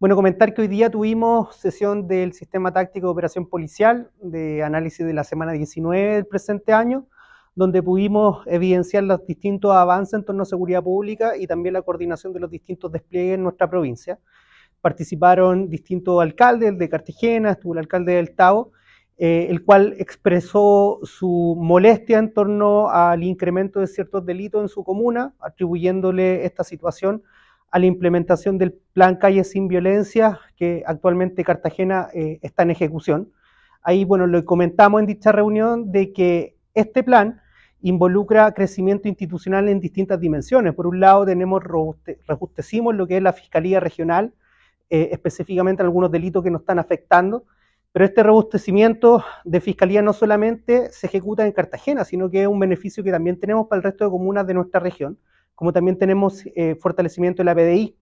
Bueno, comentar que hoy día tuvimos sesión del Sistema Táctico de Operación Policial de análisis de la semana 19 del presente año, donde pudimos evidenciar los distintos avances en torno a seguridad pública y también la coordinación de los distintos despliegues en nuestra provincia. Participaron distintos alcaldes, el de Cartagena, estuvo el alcalde del Tavo, eh, el cual expresó su molestia en torno al incremento de ciertos delitos en su comuna, atribuyéndole esta situación a la implementación del plan Calle sin Violencia que actualmente Cartagena eh, está en ejecución. Ahí, bueno, lo comentamos en dicha reunión de que este plan involucra crecimiento institucional en distintas dimensiones. Por un lado, tenemos robustecimos lo que es la Fiscalía Regional, eh, específicamente algunos delitos que nos están afectando, pero este robustecimiento de Fiscalía no solamente se ejecuta en Cartagena, sino que es un beneficio que también tenemos para el resto de comunas de nuestra región como también tenemos eh, fortalecimiento de la BDI,